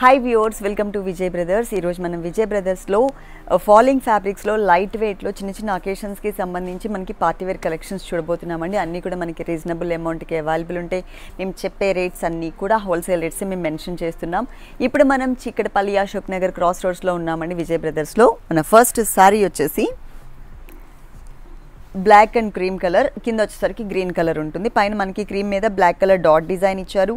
high viewers welcome to Vijay Brothers ఈరోజు మనం విజయ్ బ్రదర్స్లో ఫాలింగ్ ఫ్యాబ్రిక్స్లో లైట్ వెయిట్లో చిన్న చిన్న అకేషన్స్కి సంబంధించి మనకి పార్టీవేర్ కలెక్షన్స్ చూడబోతున్నామండి అన్నీ కూడా మనకి రీజనబుల్ అమౌంట్కి అవైలబుల్ ఉంటాయి మేము చెప్పే రేట్స్ అన్నీ కూడా హోల్సేల్ రేట్స్ మేము మెన్షన్ చేస్తున్నాం ఇప్పుడు మనం చిక్కడపల్లి అశోక్ నగర్ క్రాస్ రోడ్స్లో ఉన్నామండి విజయ్ బ్రదర్స్లో మన ఫస్ట్ శారీ వచ్చేసి బ్లాక్ అండ్ క్రీమ్ కలర్ కింద వచ్చేసరికి గ్రీన్ కలర్ ఉంటుంది పైన మనకి క్రీమ్ మీద బ్లాక్ కలర్ డాట్ డిజైన్ ఇచ్చారు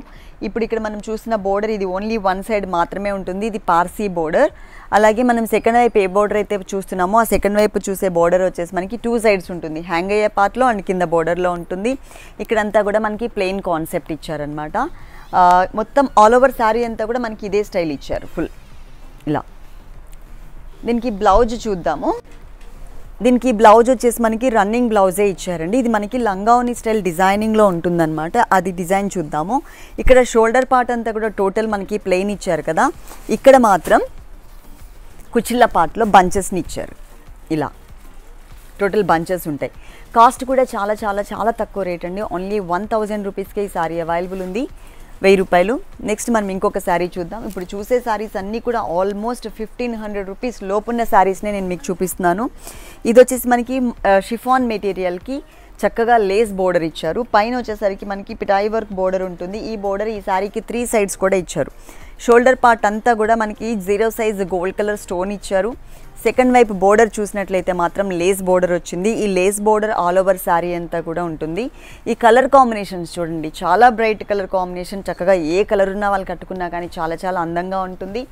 ఇప్పుడు ఇక్కడ మనం చూసిన బోర్డర్ ఇది ఓన్లీ వన్ సైడ్ మాత్రమే ఉంటుంది ఇది పార్సీ బోర్డర్ అలాగే మనం సెకండ్ వైపు ఏ బోర్డర్ అయితే చూస్తున్నామో ఆ సెకండ్ వైపు చూసే బోర్డర్ వచ్చేసి మనకి టూ సైడ్స్ ఉంటుంది హ్యాంగ్ అయ్యే పార్ట్లో అండ్ కింద బోర్డర్లో ఉంటుంది ఇక్కడంతా కూడా మనకి ప్లెయిన్ కాన్సెప్ట్ ఇచ్చారనమాట మొత్తం ఆల్ ఓవర్ శారీ అంతా కూడా మనకి ఇదే స్టైల్ ఇచ్చారు ఫుల్ ఇలా దీనికి బ్లౌజ్ చూద్దాము దీనికి బ్లౌజ్ వచ్చేసి మనకి రన్నింగ్ బ్లౌజే ఇచ్చారండి ఇది మనకి లంగావని స్టైల్ డిజైనింగ్లో ఉంటుందన్నమాట అది డిజైన్ చూద్దాము ఇక్కడ షోల్డర్ పార్ట్ అంతా కూడా టోటల్ మనకి ప్లెయిన్ ఇచ్చారు కదా ఇక్కడ మాత్రం కుచిళ్ళ పార్ట్లో బంచెస్ని ఇచ్చారు ఇలా టోటల్ బంచెస్ ఉంటాయి కాస్ట్ కూడా చాలా చాలా చాలా తక్కువ రేట్ అండి ఓన్లీ వన్ థౌజండ్ రూపీస్కే ఈ సారీ అవైలబుల్ ఉంది వెయ్యి రూపాయలు నెక్స్ట్ మనం ఇంకొక శారీ చూద్దాం ఇప్పుడు చూసే శారీస్ అన్నీ కూడా ఆల్మోస్ట్ ఫిఫ్టీన్ హండ్రెడ్ రూపీస్ లోపున్న శారీస్నే నేను మీకు చూపిస్తున్నాను ఇది వచ్చేసి మనకి షిఫాన్ మెటీరియల్కి చక్కగా లేస్ బోర్డర్ ఇచ్చారు పైన వచ్చేసరికి మనకి పిటాయి వర్క్ బోర్డర్ ఉంటుంది ఈ బోర్డర్ ఈ శారీకి త్రీ సైడ్స్ కూడా ఇచ్చారు షోల్డర్ పార్ట్ అంతా కూడా మనకి zero size gold colour stone ఇచ్చారు సెకండ్ వైపు బోర్డర్ చూసినట్లయితే మాత్రం లేస్ బోర్డర్ వచ్చింది ఈ lace border all over sari అంతా కూడా ఉంటుంది ఈ కలర్ కాంబినేషన్స్ చూడండి చాలా బ్రైట్ కలర్ కాంబినేషన్ చక్కగా ఏ కలర్ ఉన్నా వాళ్ళు కట్టుకున్నా కానీ చాలా చాలా అందంగా ఉంటుంది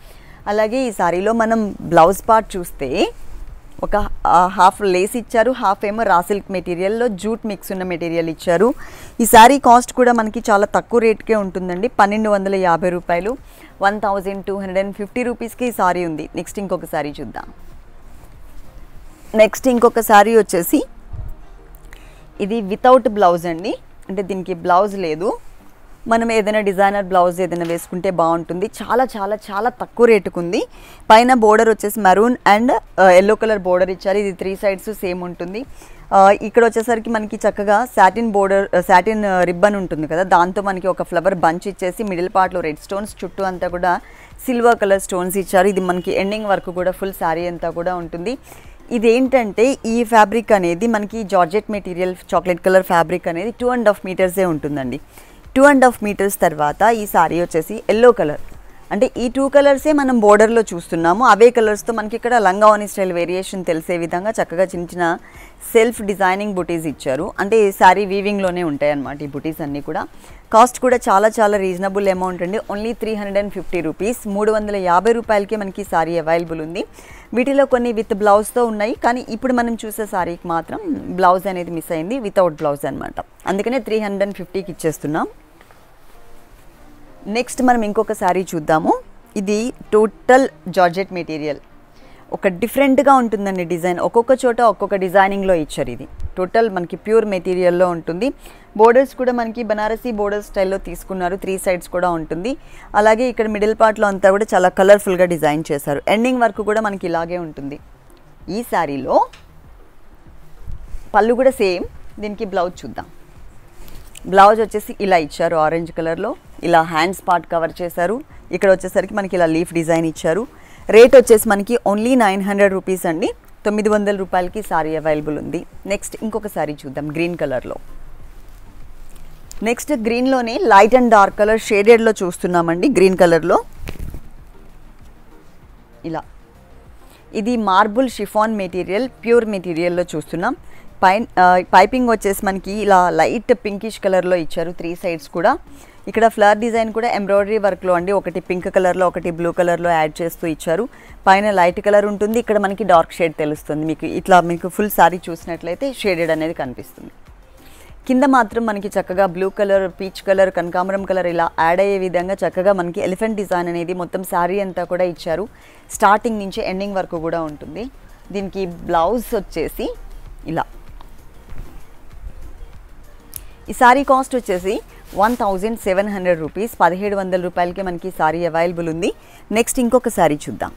అలాగే ఈ శారీలో మనం బ్లౌజ్ పార్ట్ చూస్తే ఒక హాఫ్ లేస్ ఇచ్చారు హాఫ్ ఏమో రా సిల్క్ మెటీరియల్లో జూట్ మిక్స్ ఉన్న మెటీరియల్ ఇచ్చారు ఈ శారీ కాస్ట్ కూడా మనకి చాలా తక్కువ రేట్కే ఉంటుందండి పన్నెండు వందల యాభై రూపాయలు one thousand two hundred and fifty రూపీస్కి ఈ శారీ ఉంది నెక్స్ట్ ఇంకొక శారీ చూద్దాం నెక్స్ట్ ఇంకొక శారీ వచ్చేసి ఇది వితౌట్ బ్లౌజ్ అండి అంటే దీనికి బ్లౌజ్ లేదు మనం ఏదైనా డిజైనర్ బ్లౌజ్ ఏదైనా వేసుకుంటే బాగుంటుంది చాలా చాలా చాలా తక్కువ రేటుకు ఉంది పైన బోర్డర్ వచ్చేసి maroon and yellow colour border ఇచ్చారు ఇది త్రీ సైడ్స్ సేమ్ ఉంటుంది uh, ఇక్కడ వచ్చేసరికి మనకి చక్కగా సాటిన్ బోర్డర్ శాటిన్ రిబ్బన్ ఉంటుంది కదా దాంతో మనకి ఒక ఫ్లవర్ బంచ్ ఇచ్చేసి మిడిల్ పార్ట్లో రెడ్ స్టోన్స్ చుట్టూ అంతా కూడా సిల్వర్ కలర్ స్టోన్స్ ఇచ్చారు ఇది మనకి ఎండింగ్ వరకు కూడా ఫుల్ శారీ అంతా కూడా ఉంటుంది ఇదేంటంటే ఈ ఫ్యాబ్రిక్ అనేది మనకి georgette material chocolate colour fabric అనేది టూ అండ్ హాఫ్ మీటర్సే ఉంటుందండి టూ అండ్ హాఫ్ మీటర్స్ తర్వాత ఈ సారీ వచ్చేసి ఎల్లో కలర్ అంటే ఈ టూ కలర్సే మనం బోర్డర్లో చూస్తున్నాము అవే కలర్స్తో మనకి ఇక్కడ లంగావని స్టైల్ వేరియేషన్ తెలిసే విధంగా చక్కగా చిన్న చిన్న సెల్ఫ్ డిజైనింగ్ బుటీస్ ఇచ్చారు అంటే ఈ శారీ వీవింగ్లోనే ఉంటాయన్నమాట ఈ బుటీస్ అన్నీ కూడా కాస్ట్ కూడా చాలా చాలా రీజనబుల్ అమౌంట్ అండి only three hundred and fifty rupees మూడు వందల యాభై రూపాయలకే మనకి శారీ అవైలబుల్ ఉంది వీటిలో కొన్ని విత్ బ్లౌజ్తో ఉన్నాయి కానీ ఇప్పుడు మనం చూసే శారీకి మాత్రం బ్లౌజ్ అనేది మిస్ అయింది వితౌట్ బ్లౌజ్ అనమాట అందుకనే త్రీ హండ్రెడ్ అండ్ ఫిఫ్టీకి ఇచ్చేస్తున్నాం నెక్స్ట్ మనం ఇంకొక శారీ చూద్దాము ఇది టోటల్ జార్జెట్ మెటీరియల్ ఒక డిఫరెంట్గా ఉంటుందండి డిజైన్ ఒక్కొక్క చోట ఒక్కొక్క డిజైనింగ్లో ఇచ్చారు ఇది టోటల్ మనకి ప్యూర్ మెటీరియల్లో ఉంటుంది బోర్డర్స్ కూడా మనకి బనారసీ బోర్డర్ స్టైల్లో తీసుకున్నారు త్రీ సైడ్స్ కూడా ఉంటుంది అలాగే ఇక్కడ మిడిల్ పార్ట్లో అంతా కూడా చాలా కలర్ఫుల్గా డిజైన్ చేశారు ఎండింగ్ వర్క్ కూడా మనకి ఇలాగే ఉంటుంది ఈ శారీలో పళ్ళు కూడా సేమ్ దీనికి బ్లౌజ్ చూద్దాం బ్లౌజ్ వచ్చేసి ఇలా ఇచ్చారు ఆరెంజ్ కలర్లో ఇలా హ్యాండ్స్ పార్ట్ కవర్ చేశారు ఇక్కడ వచ్చేసరికి మనకి ఇలా లీఫ్ డిజైన్ ఇచ్చారు రేట్ వచ్చేసి మనకి ఓన్లీ నైన్ హండ్రెడ్ రూపీస్ అండి తొమ్మిది వందల రూపాయలకి సారీ అవైలబుల్ ఉంది నెక్స్ట్ ఇంకొక సారీ చూద్దాం గ్రీన్ కలర్లో నెక్స్ట్ గ్రీన్లోనే లైట్ అండ్ డార్క్ కలర్ షేడెడ్లో చూస్తున్నామండి గ్రీన్ కలర్లో ఇలా ఇది మార్బుల్ షిఫాన్ మెటీరియల్ ప్యూర్ మెటీరియల్లో చూస్తున్నాం పై పైపింగ్ వచ్చేసి మనకి ఇలా లైట్ పింకిష్ కలర్లో ఇచ్చారు త్రీ సైడ్స్ కూడా ఇక్కడ ఫ్లవర్ డిజైన్ కూడా ఎంబ్రాయిడరీ వర్క్లో అండి ఒకటి పింక్ కలర్లో ఒకటి బ్లూ కలర్లో యాడ్ చేస్తూ ఇచ్చారు పైన లైట్ కలర్ ఉంటుంది ఇక్కడ మనకి డార్క్ షేడ్ తెలుస్తుంది మీకు ఇట్లా మీకు ఫుల్ సారీ చూసినట్లయితే షేడెడ్ అనేది కనిపిస్తుంది కింద మాత్రం మనకి చక్కగా బ్లూ కలర్ పీచ్ కలర్ కనకాంబరం కలర్ ఇలా యాడ్ అయ్యే విధంగా చక్కగా మనకి ఎలిఫెంట్ డిజైన్ అనేది మొత్తం శారీ అంతా కూడా ఇచ్చారు స్టార్టింగ్ నుంచి ఎండింగ్ వరకు కూడా ఉంటుంది దీనికి బ్లౌజ్ వచ్చేసి ఇలా ఈ సారీ కాస్ట్ వచ్చేసి one thousand seven hundred rupees పదిహేడు వందల రూపాయలకి మనకి సారీ అవైలబుల్ ఉంది నెక్స్ట్ ఇంకొక సారీ చూద్దాం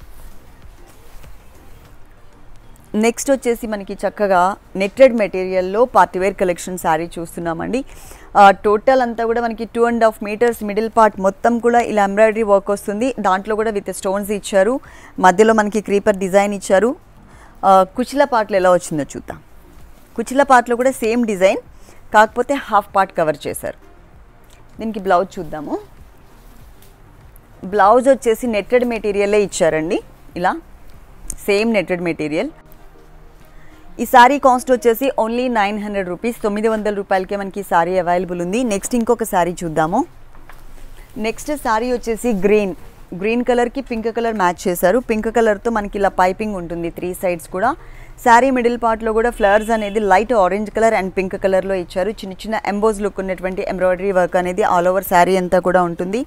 నెక్స్ట్ వచ్చేసి మనకి చక్కగా నెట్టెడ్ మెటీరియల్లో పార్టీవేర్ కలెక్షన్ శారీ చూస్తున్నామండి టోటల్ అంతా కూడా మనకి two and half metres middle part మొత్తం కూడా ఇలా ఎంబ్రాయిడరీ వర్క్ వస్తుంది దాంట్లో కూడా విత్ స్టోన్స్ ఇచ్చారు మధ్యలో మనకి క్రీపర్ డిజైన్ ఇచ్చారు కుచిల పాటలు ఎలా వచ్చిందో చూద్దాం కుచిల పార్ట్లో కూడా సేమ్ డిజైన్ కాకపోతే హాఫ్ పార్ట్ కవర్ చేశారు దీనికి బ్లౌజ్ చూద్దాము బ్లౌజ్ వచ్చేసి నెట్టెడ్ మెటీరియలే ఇచ్చారండి ఇలా సేమ్ నెట్టెడ్ మెటీరియల్ ఈ సారీ కాస్ట్ వచ్చేసి ఓన్లీ నైన్ హండ్రెడ్ రూపీస్ తొమ్మిది వందల రూపాయలకే మనకి సారీ అవైలబుల్ ఉంది నెక్స్ట్ ఇంకొక సారీ చూద్దాము నెక్స్ట్ సారీ వచ్చేసి గ్రీన్ గ్రీన్ కలర్కి పింక్ కలర్ మ్యాచ్ చేశారు పింక్ కలర్తో మనకి ఇలా పైపింగ్ ఉంటుంది త్రీ సైడ్స్ కూడా శారీ మిడిల్ పార్ట్లో కూడా ఫ్లవర్స్ అనేది light orange colour and pink కలర్లో ఇచ్చారు చిన్న చిన్న ఎంబోస్ లుక్ ఉన్నటువంటి ఎంబ్రాయిడరీ వర్క్ అనేది ఆల్ ఓవర్ శారీ అంతా కూడా ఉంటుంది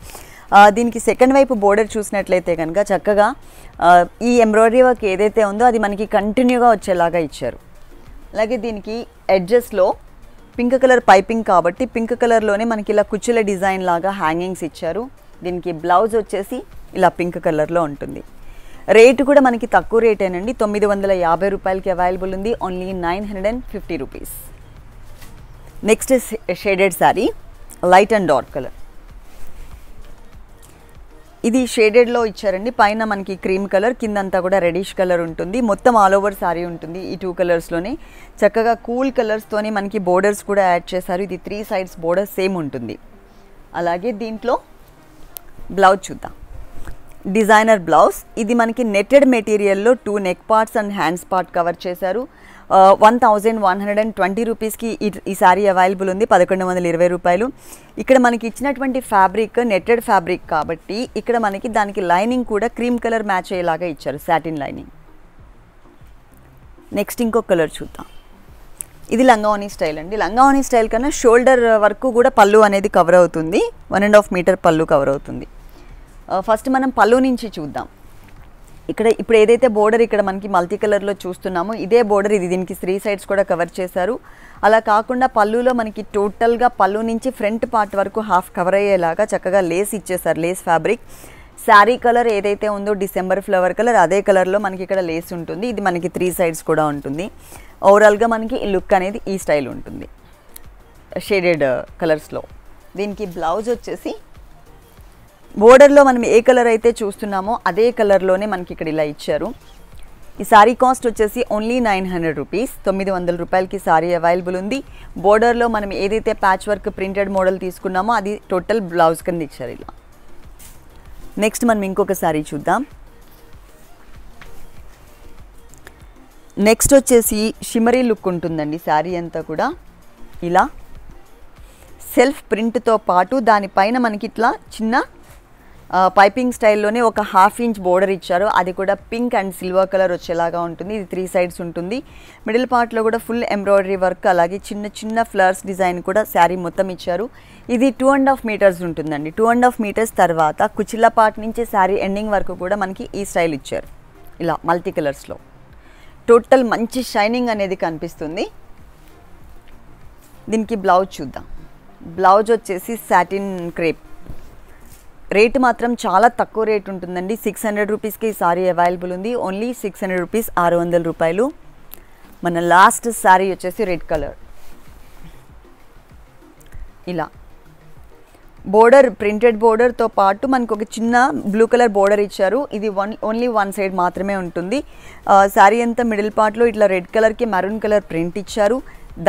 దీనికి సెకండ్ వైపు బోర్డర్ చూసినట్లయితే కనుక చక్కగా ఈ ఎంబ్రాయిడరీ వర్క్ ఏదైతే ఉందో అది మనకి కంటిన్యూగా వచ్చేలాగా ఇచ్చారు అలాగే దీనికి ఎడ్జెస్లో పింక్ కలర్ పైపింగ్ కాబట్టి పింక్ కలర్లోనే మనకి ఇలా కుచ్చుల డిజైన్ లాగా హ్యాంగింగ్స్ ఇచ్చారు దీనికి బ్లౌజ్ వచ్చేసి ఇలా పింక్ కలర్లో ఉంటుంది రేటు కూడా మనకి తక్కువ రేటేనండి తొమ్మిది వందల యాభై రూపాయలకి అవైలబుల్ ఉంది only nine hundred and fifty rupees next shaded sari light and dark colour ఇది షేడెడ్లో ఇచ్చారండి పైన మనకి క్రీమ్ కలర్ కిందంతా కూడా రెడిష్ కలర్ ఉంటుంది మొత్తం ఆల్ ఓవర్ శారీ ఉంటుంది ఈ టూ కలర్స్లోనే చక్కగా కూల్ కలర్స్తోనే మనకి బోర్డర్స్ కూడా యాడ్ చేశారు ఇది త్రీ సైడ్స్ బోర్డర్ సేమ్ ఉంటుంది అలాగే దీంట్లో బ్లౌజ్ చూద్దాం డిజైనర్ బ్లౌజ్ ఇది మనకి నెట్టెడ్ మెటీరియల్లో two neck parts and hands part cover చేశారు one thousand one hundred and twenty రూపీస్కి ఈ శారీ అవైలబుల్ ఉంది పదకొండు వందల ఇరవై రూపాయలు ఇక్కడ మనకి ఇచ్చినటువంటి ఫ్యాబ్రిక్ నెట్టెడ్ ఫ్యాబ్రిక్ కాబట్టి ఇక్కడ మనకి దానికి లైనింగ్ కూడా క్రీమ్ కలర్ మ్యాచ్ అయ్యేలాగా ఇచ్చారు సాటిన్ లైనింగ్ నెక్స్ట్ ఇంకో కలర్ చూద్దాం ఇది లంగావని స్టైల్ అండి లంగావని స్టైల్ కన్నా షోల్డర్ వరకు కూడా పళ్ళు అనేది కవర్ అవుతుంది one and half metre pallu cover అవుతుంది ఫస్ట్ మనం పళ్ళు నుంచి చూద్దాం ఇక్కడ ఇప్పుడు ఏదైతే బోర్డర్ ఇక్కడ మనకి మల్టీ కలర్లో చూస్తున్నామో ఇదే బోర్డర్ ఇది దీనికి త్రీ సైడ్స్ కూడా కవర్ చేశారు అలా కాకుండా పళ్ళులో మనకి టోటల్గా పళ్ళు నుంచి ఫ్రంట్ పార్ట్ వరకు హాఫ్ కవర్ అయ్యేలాగా చక్కగా లేస్ ఇచ్చేసారు లేస్ ఫ్యాబ్రిక్ శారీ కలర్ ఏదైతే ఉందో డిసెంబర్ ఫ్లవర్ కలర్ అదే కలర్లో మనకి ఇక్కడ లేస్ ఉంటుంది ఇది మనకి త్రీ సైడ్స్ కూడా ఉంటుంది ఓవరాల్గా మనకి ఈ లుక్ అనేది ఈ స్టైల్ ఉంటుంది షేడెడ్ కలర్స్లో uh, దీనికి బ్లౌజ్ వచ్చేసి బోర్డర్లో మనం ఏ కలర్ అయితే చూస్తున్నామో అదే కలర్లోనే మనకి ఇక్కడ ఇలా ఇచ్చారు ఈ సారీ కాస్ట్ వచ్చేసి ఓన్లీ నైన్ హండ్రెడ్ రూపీస్ తొమ్మిది వందల రూపాయలకి సారీ అవైలబుల్ ఉంది బోర్డర్లో మనం ఏదైతే ప్యాచ్ వర్క్ ప్రింటెడ్ మోడల్ తీసుకున్నామో అది టోటల్ బ్లౌజ్ కింద ఇచ్చారు ఇలా నెక్స్ట్ మనం ఇంకొక సారీ చూద్దాం నెక్స్ట్ వచ్చేసి షిమరీ లుక్ ఉంటుందండి శారీ అంతా కూడా ఇలా సెల్ఫ్ ప్రింట్తో పాటు దానిపైన మనకి ఇట్లా చిన్న పైపింగ్ స్టైల్లోనే ఒక హాఫ్ ఇంచ్ బోర్డర్ ఇచ్చారు అది కూడా పింక్ అండ్ సిల్వర్ కలర్ వచ్చేలాగా ఉంటుంది ఇది త్రీ సైడ్స్ ఉంటుంది మిడిల్ పార్ట్లో కూడా ఫుల్ ఎంబ్రాయిడరీ వర్క్ అలాగే చిన్న చిన్న ఫ్లవర్స్ డిజైన్ కూడా శారీ మొత్తం ఇచ్చారు ఇది టూ అండ్ హాఫ్ మీటర్స్ ఉంటుందండి టూ అండ్ హాఫ్ మీటర్స్ తర్వాత కుచిల్ల పార్ట్ నుంచి శారీ ఎండింగ్ వరకు కూడా మనకి ఈ స్టైల్ ఇచ్చారు ఇలా మల్టీ కలర్స్లో టోటల్ మంచి షైనింగ్ అనేది కనిపిస్తుంది దీనికి బ్లౌజ్ చూద్దాం బ్లౌజ్ వచ్చేసి సాటిన్ క్రేప్ రేట్ మాత్రం చాలా తక్కువ రేట్ ఉంటుందండి సిక్స్ హండ్రెడ్ రూపీస్కి ఈ సారీ అవైలబుల్ ఉంది ఓన్లీ సిక్స్ హండ్రెడ్ రూపీస్ ఆరు వందల రూపాయలు మన లాస్ట్ శారీ వచ్చేసి రెడ్ కలర్ ఇలా బోర్డర్ ప్రింటెడ్ బోర్డర్తో పాటు మనకు ఒక చిన్న బ్లూ కలర్ బోర్డర్ ఇచ్చారు ఇది వన్ ఓన్లీ వన్ సైడ్ మాత్రమే ఉంటుంది శారీ అంతా మిడిల్ పార్ట్లో ఇట్లా రెడ్ కలర్కి మెరూన్ కలర్ ప్రింట్ ఇచ్చారు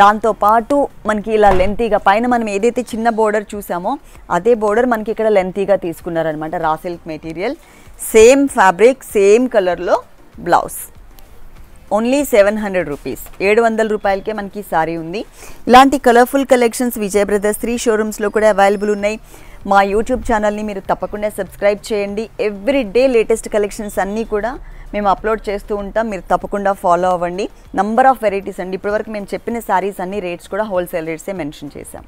దాంతోపాటు మనకి ఇలా లెంతీగా పైన మనం ఏదైతే చిన్న బోర్డర్ చూసామో అదే బోర్డర్ మనకి ఇక్కడ లెంతీగా తీసుకున్నారనమాట raw silk material same fabric same కలర్లో blouse only seven hundred rupees ఏడు వందల రూపాయలకే మనకి సారీ ఉంది ఇలాంటి colourful collections Vijaya Brothers three షోరూమ్స్లో కూడా అవైలబుల్ ఉన్నాయి మా యూట్యూబ్ ఛానల్ని మీరు తప్పకుండా సబ్స్క్రైబ్ చేయండి ఎవ్రీ డే లేటెస్ట్ కలెక్షన్స్ అన్నీ కూడా మేము అప్లోడ్ చేస్తూ ఉంటాం మీరు తప్పకుండా ఫాలో అవ్వండి నంబర్ ఆఫ్ వెరైటీస్ అండి ఇప్పటివరకు మేము చెప్పిన శారీస్ అన్ని రేట్స్ కూడా హోల్సేల్ రేట్సే మెన్షన్ చేశాం